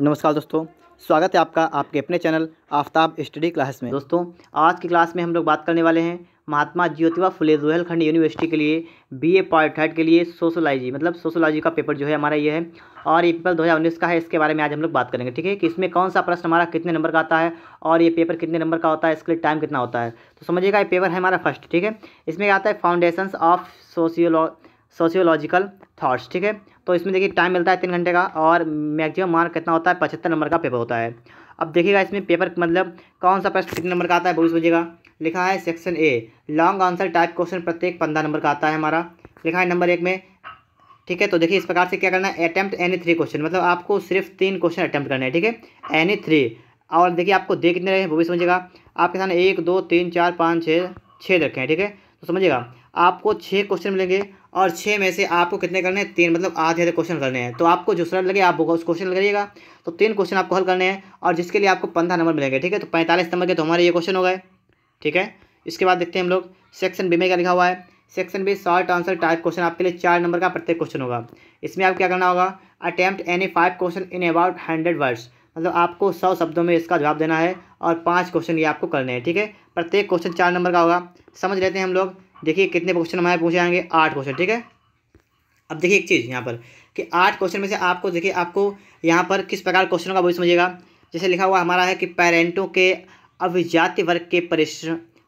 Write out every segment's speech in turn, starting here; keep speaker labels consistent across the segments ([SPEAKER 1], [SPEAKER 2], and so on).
[SPEAKER 1] नमस्कार दोस्तों स्वागत है आपका आपके अपने चैनल आफ्ताब स्टडी क्लास में दोस्तों आज की क्लास में हम लोग बात करने वाले हैं महात्मा ज्योतिबा फुले जुहलखंड यूनिवर्सिटी के लिए बीए पार्ट थर्ड के लिए सोशोलॉजी मतलब सोशोलॉजी का पेपर जो है हमारा ये है और ये पेपर 2019 का है इसके बारे में आज हम लोग बात करेंगे ठीक है कि इसमें कौन सा प्रश्न हमारा कितने नंबर का आता है और ये पेपर कितने नंबर का होता है इसके लिए टाइम कितना होता है तो समझिएगा ये पेपर है हमारा फर्स्ट ठीक है इसमें आता है foundation of sociology sociological thoughts ठीक है तो इसमें देखिए टाइम मिलता है तीन घंटे का और मैक्सिमम मार्क कितना होता है पचहत्तर नंबर का पेपर होता है अब देखिएगा इसमें पेपर मतलब कौन सा प्रश्न कितने नंबर का आता है बहुत समझिएगा लिखा है section A long answer type question प्रत्येक पंद्रह नंबर का आता है हमारा लिखा है नंबर एक में ठीक है तो देखिए इस प्रकार से क्या करना है अटैम्प्ट एनी थ्री क्वेश्चन मतलब आपको सिर्फ तीन क्वेश्चन अटैम्प्ट करने हैं ठीक है एनी थ्री और देखिए आपको दे कितने रहे वो भी समझिएगा आपके सामने एक दो तीन चार पाँच छः छः रखे हैं ठीक है तो समझिएगा आपको छः क्वेश्चन मिलेंगे और छः में से आपको कितने करने हैं तीन मतलब आधे आधे क्वेश्चन करने हैं तो आपको जो सरल लगे आप उस क्वेश्चन करिएगा तो तीन क्वेश्चन आपको हल करने हैं और जिसके लिए आपको पंद्रह नंबर मिलेंगे ठीक है तो पैंतालीस नंबर के तो हमारे ये क्वेश्चन हो गए ठीक है इसके बाद देखते हैं हम लोग सेक्शन बी में क्या लिखा हुआ है section B short answer type question आपके लिए चार नंबर का प्रत्येक क्वेश्चन होगा इसमें आप क्या करना होगा attempt any five question in about hundred words मतलब आपको सौ शब्दों में इसका जवाब देना है और पाँच क्वेश्चन ये आपको करने हैं ठीक है प्रत्येक क्वेश्चन चार नंबर का होगा समझ लेते हैं हम लोग देखिए कितने क्वेश्चन हमारे पूछे जाएंगे आठ क्वेश्चन ठीक है अब देखिए एक चीज़ यहाँ पर कि आठ क्वेश्चन में से आपको देखिए आपको यहाँ पर किस प्रकार क्वेश्चन का वो समझिएगा जैसे लिखा हुआ हमारा है कि पेरेंटों के अभिजाति वर्ग के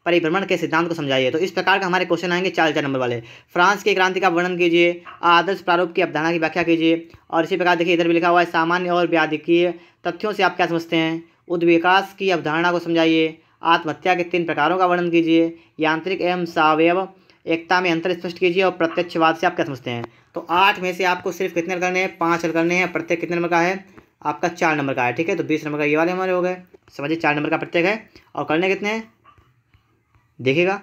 [SPEAKER 1] परिभ्रमण के सिद्धांत को समझाइए तो इस प्रकार का हमारे क्वेश्चन आएंगे चार चार नंबर वाले फ्रांस की क्रांति का वर्णन कीजिए आदर्श प्रारूप की अवधारणा की व्याख्या कीजिए और इसी प्रकार देखिए इधर भी लिखा हुआ है सामान्य और व्याधिकीय तथ्यों से आप क्या समझते हैं उद्विकास की अवधारणा को समझाइए आत्महत्या के तीन प्रकारों का वर्णन कीजिए यांत्रिक एवं सवयव एकता में अंतर स्पष्ट कीजिए और प्रत्यक्षवाद से आप क्या समझते हैं तो आठ में से आपको सिर्फ कितने करने हैं पाँच करने हैं प्रत्येक कितने नंबर का है आपका चार नंबर का है ठीक है तो बीस नंबर का ये वाले हमारे हो गए समझिए चार नंबर का प्रत्येक है और करने कितने हैं देखिएगा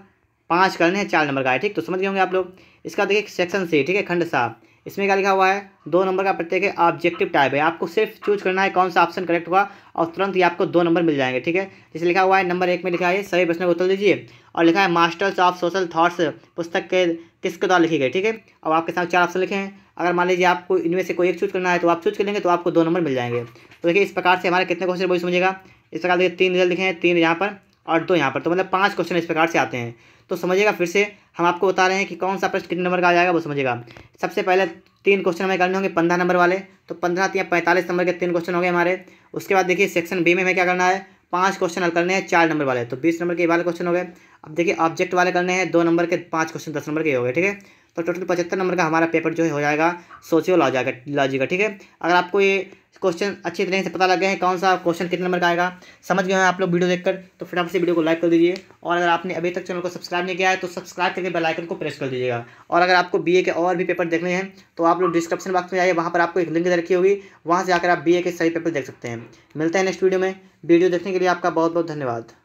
[SPEAKER 1] पाँच करने हैं चार नंबर का है ठीक तो समझ गए होंगे आप लोग इसका देखिए सेक्शन सी ठीक है खंड साहब इसमें क्या लिखा हुआ है दो नंबर का प्रत्येक है ऑब्जेक्टिव टाइप है आपको सिर्फ चूज करना है कौन सा ऑप्शन करेक्ट हुआ और तुरंत ही आपको दो नंबर मिल जाएंगे ठीक है जैसे लिखा हुआ है नंबर एक में लिखा है सभी प्रश्नों को उत्तर दीजिए और लिखा है मास्टर्स ऑफ सोशल थाट्स पुस्तक के किसके द्वारा लिखी गई ठीक है अब आपके सामने चार ऑप्शन लिखे हैं अगर मान लीजिए आपको इनमें से कोई एक चूज करना है तो आप चूज करेंगे तो आपको दो नंबर मिल जाएंगे तो देखिए इस प्रकार से हमारे कितने क्वेश्चन बोल समझेगा इस प्रकार देखिए तीन रिजल्ट लिखे हैं तीन यहाँ पर और दो यहाँ पर तो मतलब पाँच क्वेश्चन इस प्रकार से आते हैं तो समझिएगा फिर से हम आपको बता रहे हैं कि कौन सा प्रश्न कितने नंबर का आ जाएगा वो समझिएगा सबसे पहले तीन क्वेश्चन हमें करने होंगे पंद्रह नंबर वाले तो पंद्रह या पैंतालीस नंबर के तीन क्वेश्चन होंगे हमारे उसके बाद देखिए सेक्शन बी में हमें क्या करना है पाँच क्वेश्चन हल करने हैं चार नंबर वाले तो बीस नंबर के वाले क्वेश्चन हो गए अब देखिए ऑब्जेक्ट वाले करने हैं दो नंबर के पाँच क्वेश्चन दस नंबर के हो गए ठीक है तो टोटल पचहत्तर नंबर का हमारा पेपर जो है हो जाएगा सोशियोलॉजी का लॉजी का ठीक है अगर आपको ये क्वेश्चन अच्छी तरीके से पता लग गया है कौन सा क्वेश्चन कितने नंबर का आएगा समझ गए हैं आप लोग वीडियो देखकर तो फटाफट से वीडियो को लाइक कर दीजिए और अगर आपने अभी तक चैनल को सब्सक्राइब नहीं किया है तो सब्सक्राइब करके बेल आइकन को प्रेस कर दीजिएगा और अगर आपको बीए के और भी पेपर देखने हैं तो आप लोग डिस्क्रिप्शन बॉक्स में जाइए वहाँ पर आपको एक लिंक रखी होगी वहाँ से जाकर आप बी के सही पेपर देख सकते हैं मिलते हैं नेक्स्ट वीडियो में वीडियो देखने के लिए आपका बहुत बहुत धन्यवाद